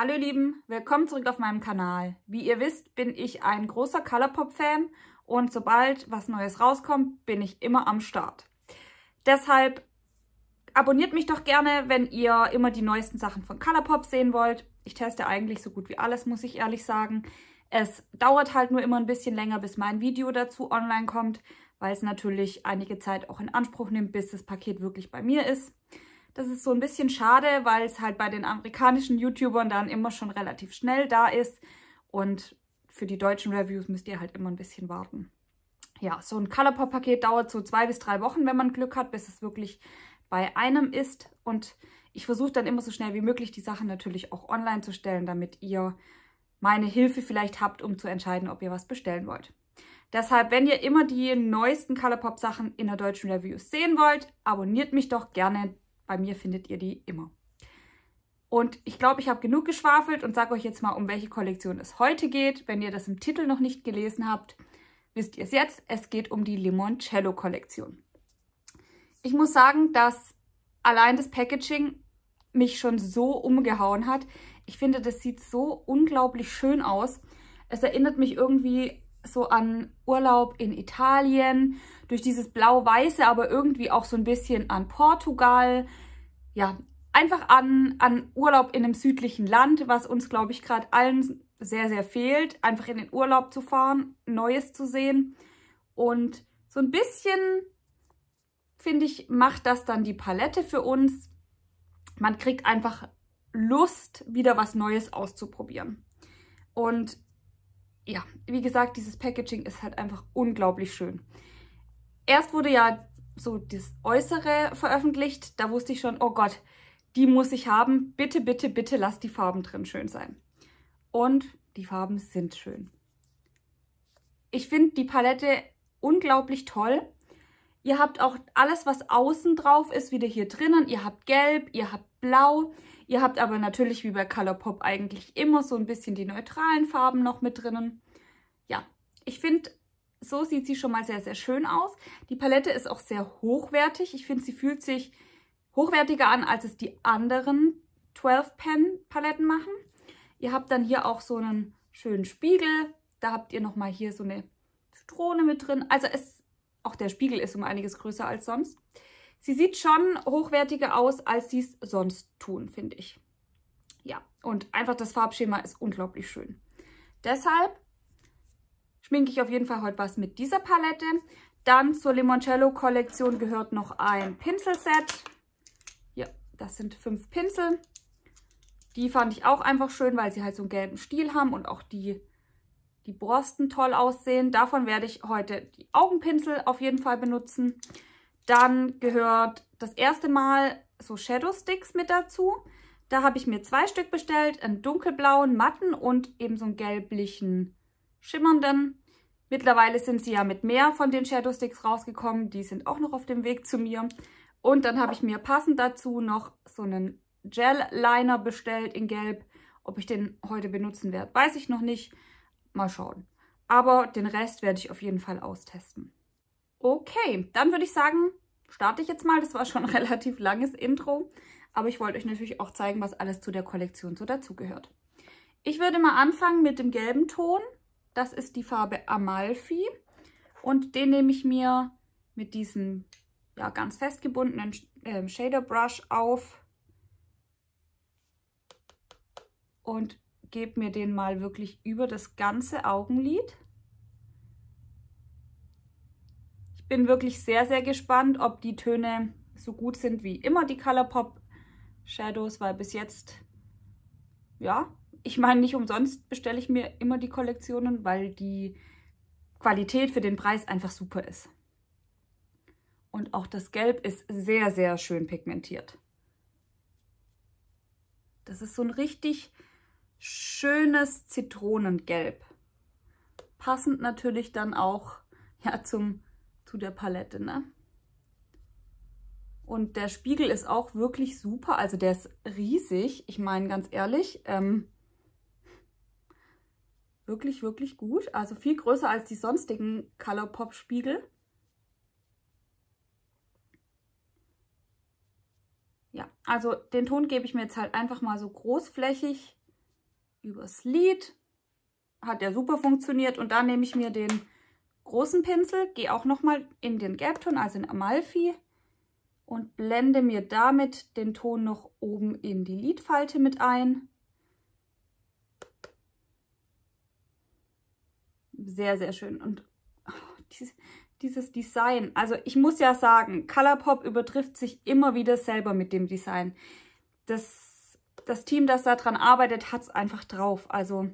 Hallo ihr Lieben, willkommen zurück auf meinem Kanal. Wie ihr wisst, bin ich ein großer Colourpop-Fan und sobald was Neues rauskommt, bin ich immer am Start. Deshalb abonniert mich doch gerne, wenn ihr immer die neuesten Sachen von Colourpop sehen wollt. Ich teste eigentlich so gut wie alles, muss ich ehrlich sagen. Es dauert halt nur immer ein bisschen länger, bis mein Video dazu online kommt, weil es natürlich einige Zeit auch in Anspruch nimmt, bis das Paket wirklich bei mir ist. Das ist so ein bisschen schade, weil es halt bei den amerikanischen YouTubern dann immer schon relativ schnell da ist. Und für die deutschen Reviews müsst ihr halt immer ein bisschen warten. Ja, so ein Colourpop-Paket dauert so zwei bis drei Wochen, wenn man Glück hat, bis es wirklich bei einem ist. Und ich versuche dann immer so schnell wie möglich die Sachen natürlich auch online zu stellen, damit ihr meine Hilfe vielleicht habt, um zu entscheiden, ob ihr was bestellen wollt. Deshalb, wenn ihr immer die neuesten Colourpop-Sachen in der deutschen Review sehen wollt, abonniert mich doch gerne bei mir findet ihr die immer. Und ich glaube, ich habe genug geschwafelt und sage euch jetzt mal, um welche Kollektion es heute geht. Wenn ihr das im Titel noch nicht gelesen habt, wisst ihr es jetzt. Es geht um die Limoncello-Kollektion. Ich muss sagen, dass allein das Packaging mich schon so umgehauen hat. Ich finde, das sieht so unglaublich schön aus. Es erinnert mich irgendwie so an Urlaub in Italien durch dieses blau-weiße, aber irgendwie auch so ein bisschen an Portugal. Ja, einfach an, an Urlaub in einem südlichen Land, was uns, glaube ich, gerade allen sehr, sehr fehlt. Einfach in den Urlaub zu fahren, Neues zu sehen. Und so ein bisschen, finde ich, macht das dann die Palette für uns. Man kriegt einfach Lust, wieder was Neues auszuprobieren. Und ja, wie gesagt, dieses Packaging ist halt einfach unglaublich schön erst wurde ja so das Äußere veröffentlicht. Da wusste ich schon, oh Gott, die muss ich haben. Bitte, bitte, bitte lass die Farben drin schön sein. Und die Farben sind schön. Ich finde die Palette unglaublich toll. Ihr habt auch alles, was außen drauf ist, wieder hier drinnen. Ihr habt Gelb, ihr habt Blau. Ihr habt aber natürlich wie bei Colourpop eigentlich immer so ein bisschen die neutralen Farben noch mit drinnen. Ja, ich finde so sieht sie schon mal sehr, sehr schön aus. Die Palette ist auch sehr hochwertig. Ich finde, sie fühlt sich hochwertiger an, als es die anderen 12-Pen-Paletten machen. Ihr habt dann hier auch so einen schönen Spiegel. Da habt ihr nochmal hier so eine Zitrone mit drin. Also es, auch der Spiegel ist um einiges größer als sonst. Sie sieht schon hochwertiger aus, als sie es sonst tun, finde ich. Ja, und einfach das Farbschema ist unglaublich schön. Deshalb schminke ich auf jeden Fall heute was mit dieser Palette. Dann zur Limoncello-Kollektion gehört noch ein Pinselset. Ja, das sind fünf Pinsel. Die fand ich auch einfach schön, weil sie halt so einen gelben Stiel haben und auch die, die Borsten toll aussehen. Davon werde ich heute die Augenpinsel auf jeden Fall benutzen. Dann gehört das erste Mal so Shadow Sticks mit dazu. Da habe ich mir zwei Stück bestellt, einen dunkelblauen matten und eben so einen gelblichen schimmernden. Mittlerweile sind sie ja mit mehr von den Shadow Sticks rausgekommen. Die sind auch noch auf dem Weg zu mir. Und dann habe ich mir passend dazu noch so einen Gel Liner bestellt in Gelb. Ob ich den heute benutzen werde, weiß ich noch nicht. Mal schauen. Aber den Rest werde ich auf jeden Fall austesten. Okay, dann würde ich sagen, starte ich jetzt mal. Das war schon ein relativ langes Intro. Aber ich wollte euch natürlich auch zeigen, was alles zu der Kollektion so dazugehört. Ich würde mal anfangen mit dem gelben Ton. Das ist die Farbe Amalfi und den nehme ich mir mit diesem ja, ganz festgebundenen äh, Shader Brush auf und gebe mir den mal wirklich über das ganze Augenlid. Ich bin wirklich sehr, sehr gespannt, ob die Töne so gut sind wie immer die Colourpop Shadows, weil bis jetzt, ja, ich meine, nicht umsonst bestelle ich mir immer die Kollektionen, weil die Qualität für den Preis einfach super ist. Und auch das Gelb ist sehr, sehr schön pigmentiert. Das ist so ein richtig schönes Zitronengelb. Passend natürlich dann auch ja, zum, zu der Palette. Ne? Und der Spiegel ist auch wirklich super. Also der ist riesig. Ich meine, ganz ehrlich, ähm, wirklich, wirklich gut. Also viel größer als die sonstigen colourpop Spiegel. Ja, also den Ton gebe ich mir jetzt halt einfach mal so großflächig übers Lid. Hat ja super funktioniert. Und dann nehme ich mir den großen Pinsel, gehe auch nochmal in den Gelbton, also in Amalfi und blende mir damit den Ton noch oben in die Lidfalte mit ein. sehr, sehr schön. Und oh, dieses, dieses Design. Also ich muss ja sagen, Colourpop übertrifft sich immer wieder selber mit dem Design. Das, das Team, das da dran arbeitet, hat es einfach drauf. Also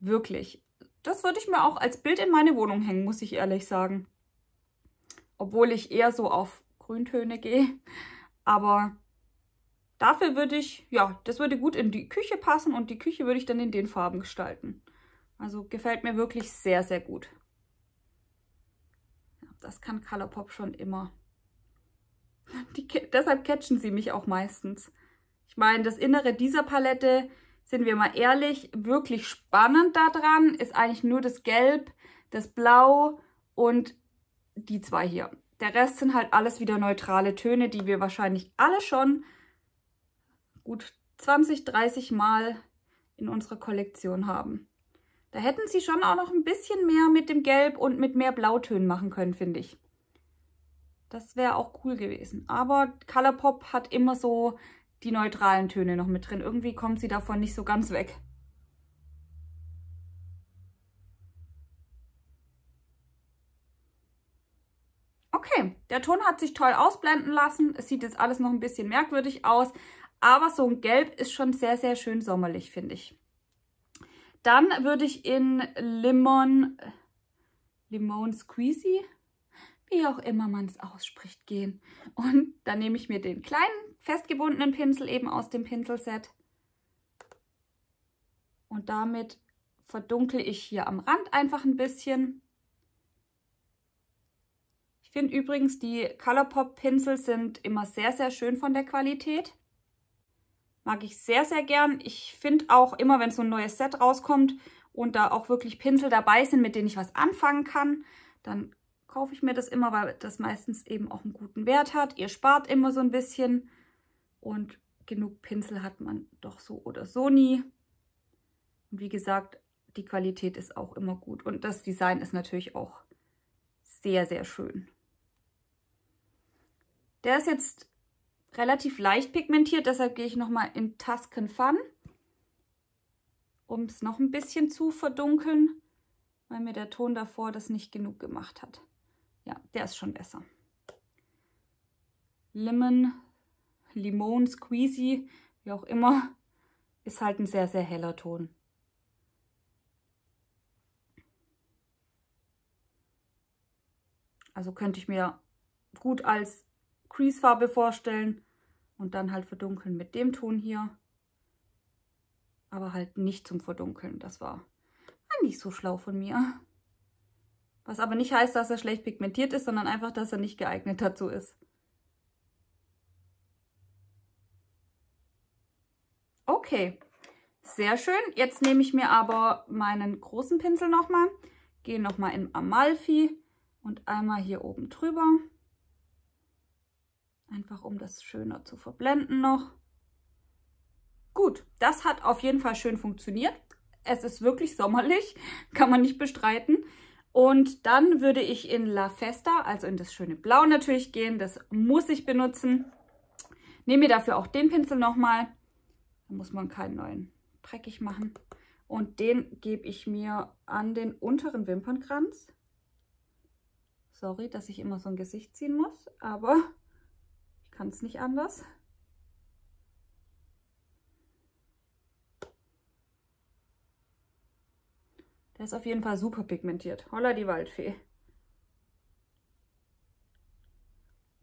wirklich. Das würde ich mir auch als Bild in meine Wohnung hängen, muss ich ehrlich sagen. Obwohl ich eher so auf Grüntöne gehe. Aber dafür würde ich, ja, das würde gut in die Küche passen und die Küche würde ich dann in den Farben gestalten. Also gefällt mir wirklich sehr, sehr gut. Das kann Colourpop schon immer. Die, deshalb catchen sie mich auch meistens. Ich meine, das Innere dieser Palette, sind wir mal ehrlich, wirklich spannend daran ist eigentlich nur das Gelb, das Blau und die zwei hier. Der Rest sind halt alles wieder neutrale Töne, die wir wahrscheinlich alle schon gut 20, 30 Mal in unserer Kollektion haben. Da hätten sie schon auch noch ein bisschen mehr mit dem Gelb und mit mehr Blautönen machen können, finde ich. Das wäre auch cool gewesen. Aber Colourpop hat immer so die neutralen Töne noch mit drin. Irgendwie kommt sie davon nicht so ganz weg. Okay, der Ton hat sich toll ausblenden lassen. Es sieht jetzt alles noch ein bisschen merkwürdig aus. Aber so ein Gelb ist schon sehr, sehr schön sommerlich, finde ich. Dann würde ich in Limon, Limon Squeezy, wie auch immer man es ausspricht, gehen. Und dann nehme ich mir den kleinen festgebundenen Pinsel eben aus dem Pinselset. Und damit verdunkle ich hier am Rand einfach ein bisschen. Ich finde übrigens, die Colourpop Pinsel sind immer sehr, sehr schön von der Qualität. Mag ich sehr, sehr gern. Ich finde auch immer, wenn so ein neues Set rauskommt und da auch wirklich Pinsel dabei sind, mit denen ich was anfangen kann, dann kaufe ich mir das immer, weil das meistens eben auch einen guten Wert hat. Ihr spart immer so ein bisschen und genug Pinsel hat man doch so oder so nie. Und wie gesagt, die Qualität ist auch immer gut und das Design ist natürlich auch sehr, sehr schön. Der ist jetzt relativ leicht pigmentiert, deshalb gehe ich nochmal in Tusken Fun, um es noch ein bisschen zu verdunkeln, weil mir der Ton davor das nicht genug gemacht hat. Ja, der ist schon besser. Lemon, Limon, Squeezy, wie auch immer, ist halt ein sehr, sehr heller Ton. Also könnte ich mir gut als Crease-Farbe vorstellen und dann halt verdunkeln mit dem Ton hier. Aber halt nicht zum Verdunkeln. Das war ah, nicht so schlau von mir. Was aber nicht heißt, dass er schlecht pigmentiert ist, sondern einfach, dass er nicht geeignet dazu ist. Okay, sehr schön. Jetzt nehme ich mir aber meinen großen Pinsel nochmal, gehe nochmal in Amalfi und einmal hier oben drüber. Einfach um das schöner zu verblenden noch. Gut, das hat auf jeden Fall schön funktioniert. Es ist wirklich sommerlich, kann man nicht bestreiten. Und dann würde ich in La Festa, also in das schöne Blau natürlich gehen. Das muss ich benutzen. Nehme mir dafür auch den Pinsel nochmal. Da muss man keinen neuen dreckig machen. Und den gebe ich mir an den unteren Wimpernkranz. Sorry, dass ich immer so ein Gesicht ziehen muss, aber kann es nicht anders. Der ist auf jeden Fall super pigmentiert. Holla die Waldfee.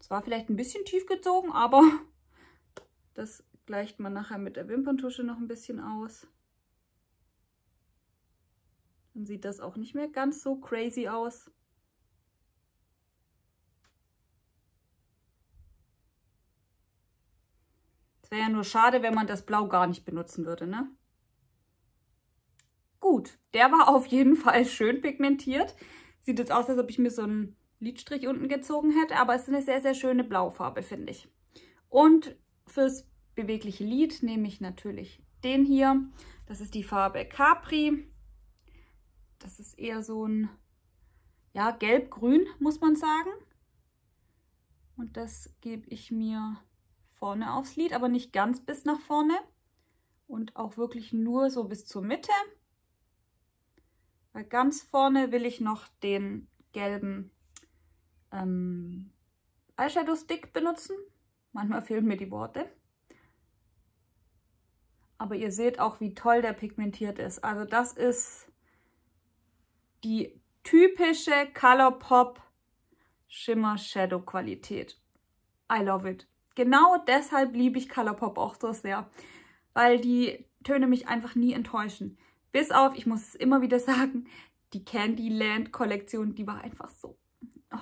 Es war vielleicht ein bisschen tief gezogen, aber das gleicht man nachher mit der Wimperntusche noch ein bisschen aus. Dann sieht das auch nicht mehr ganz so crazy aus. Wäre ja nur schade, wenn man das Blau gar nicht benutzen würde, ne? Gut, der war auf jeden Fall schön pigmentiert. Sieht jetzt aus, als ob ich mir so einen Lidstrich unten gezogen hätte, aber es ist eine sehr, sehr schöne Blaufarbe, finde ich. Und fürs bewegliche Lid nehme ich natürlich den hier. Das ist die Farbe Capri. Das ist eher so ein ja, gelb-grün, muss man sagen. Und das gebe ich mir vorne aufs Lid, aber nicht ganz bis nach vorne und auch wirklich nur so bis zur Mitte. Weil ganz vorne will ich noch den gelben ähm, Eyeshadow-Stick benutzen. Manchmal fehlen mir die Worte. Aber ihr seht auch, wie toll der pigmentiert ist. Also das ist die typische Colourpop Shimmer Shadow Qualität. I love it genau deshalb liebe ich Colourpop auch so sehr, weil die Töne mich einfach nie enttäuschen. Bis auf, ich muss es immer wieder sagen, die Candyland-Kollektion, die war einfach so... Oh.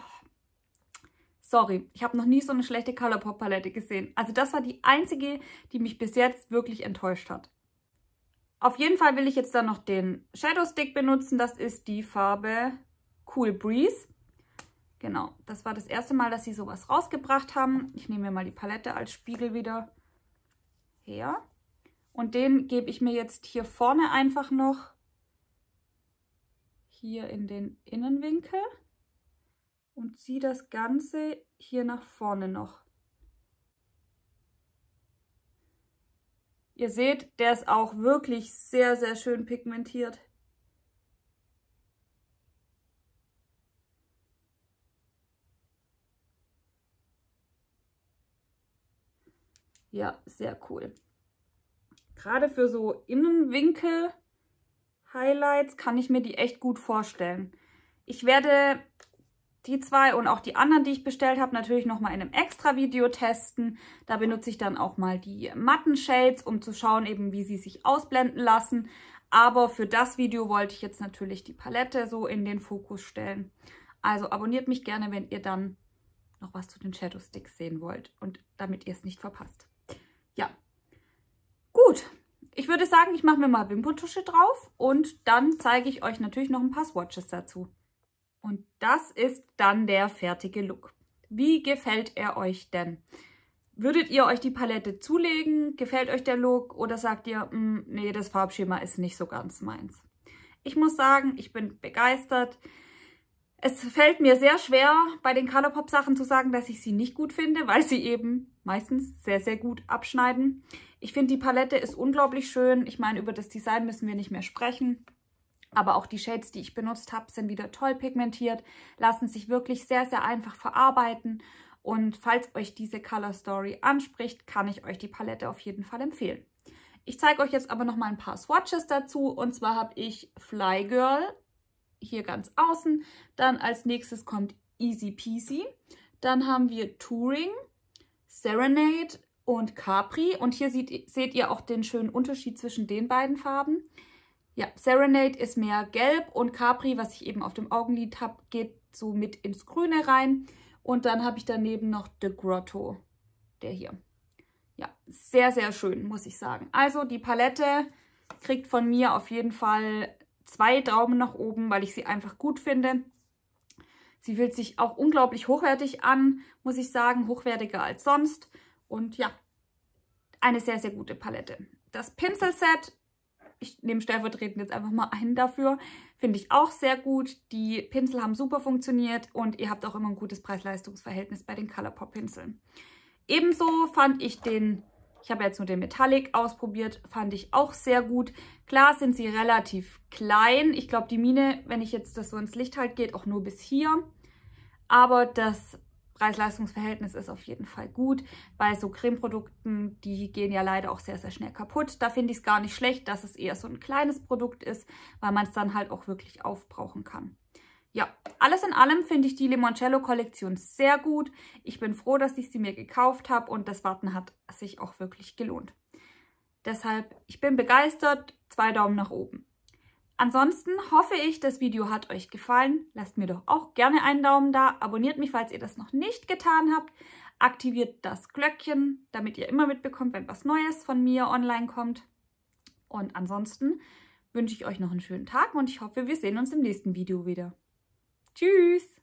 Sorry, ich habe noch nie so eine schlechte Colourpop-Palette gesehen. Also das war die einzige, die mich bis jetzt wirklich enttäuscht hat. Auf jeden Fall will ich jetzt dann noch den Shadow Stick benutzen. Das ist die Farbe Cool Breeze. Genau, das war das erste Mal, dass sie sowas rausgebracht haben. Ich nehme mir mal die Palette als Spiegel wieder her. Und den gebe ich mir jetzt hier vorne einfach noch hier in den Innenwinkel und ziehe das Ganze hier nach vorne noch. Ihr seht, der ist auch wirklich sehr, sehr schön pigmentiert. Ja, sehr cool. Gerade für so Innenwinkel-Highlights kann ich mir die echt gut vorstellen. Ich werde die zwei und auch die anderen, die ich bestellt habe, natürlich nochmal in einem extra Video testen. Da benutze ich dann auch mal die matten Shades, um zu schauen, eben wie sie sich ausblenden lassen. Aber für das Video wollte ich jetzt natürlich die Palette so in den Fokus stellen. Also abonniert mich gerne, wenn ihr dann noch was zu den Shadow Sticks sehen wollt und damit ihr es nicht verpasst ich würde sagen, ich mache mir mal Wimperntusche drauf und dann zeige ich euch natürlich noch ein paar Swatches dazu. Und das ist dann der fertige Look. Wie gefällt er euch denn? Würdet ihr euch die Palette zulegen? Gefällt euch der Look? Oder sagt ihr, mh, mm, nee, das Farbschema ist nicht so ganz meins? Ich muss sagen, ich bin begeistert. Es fällt mir sehr schwer, bei den Colourpop-Sachen zu sagen, dass ich sie nicht gut finde, weil sie eben meistens sehr, sehr gut abschneiden. Ich finde, die Palette ist unglaublich schön. Ich meine, über das Design müssen wir nicht mehr sprechen. Aber auch die Shades, die ich benutzt habe, sind wieder toll pigmentiert, lassen sich wirklich sehr, sehr einfach verarbeiten. Und falls euch diese Color Story anspricht, kann ich euch die Palette auf jeden Fall empfehlen. Ich zeige euch jetzt aber noch mal ein paar Swatches dazu. Und zwar habe ich Fly Girl hier ganz außen. Dann als nächstes kommt Easy Peasy. Dann haben wir Touring, Serenade, und Capri. Und hier sieht, seht ihr auch den schönen Unterschied zwischen den beiden Farben. Ja, Serenade ist mehr gelb und Capri, was ich eben auf dem Augenlid habe, geht so mit ins Grüne rein. Und dann habe ich daneben noch The Grotto, der hier. Ja, sehr, sehr schön, muss ich sagen. Also die Palette kriegt von mir auf jeden Fall zwei Daumen nach oben, weil ich sie einfach gut finde. Sie fühlt sich auch unglaublich hochwertig an, muss ich sagen, hochwertiger als sonst. Und ja, eine sehr, sehr gute Palette. Das Pinselset, ich nehme stellvertretend jetzt einfach mal einen dafür, finde ich auch sehr gut. Die Pinsel haben super funktioniert und ihr habt auch immer ein gutes Preis-Leistungs-Verhältnis bei den Colourpop-Pinseln. Ebenso fand ich den, ich habe jetzt nur den Metallic ausprobiert, fand ich auch sehr gut. Klar sind sie relativ klein. Ich glaube, die Mine, wenn ich jetzt das so ins Licht halte, geht, auch nur bis hier. Aber das Preis-Leistungs-Verhältnis ist auf jeden Fall gut. Bei so Cremeprodukten, die gehen ja leider auch sehr, sehr schnell kaputt. Da finde ich es gar nicht schlecht, dass es eher so ein kleines Produkt ist, weil man es dann halt auch wirklich aufbrauchen kann. Ja, alles in allem finde ich die Limoncello-Kollektion sehr gut. Ich bin froh, dass ich sie mir gekauft habe und das Warten hat sich auch wirklich gelohnt. Deshalb, ich bin begeistert, zwei Daumen nach oben. Ansonsten hoffe ich, das Video hat euch gefallen. Lasst mir doch auch gerne einen Daumen da, abonniert mich, falls ihr das noch nicht getan habt, aktiviert das Glöckchen, damit ihr immer mitbekommt, wenn was Neues von mir online kommt. Und ansonsten wünsche ich euch noch einen schönen Tag und ich hoffe, wir sehen uns im nächsten Video wieder. Tschüss!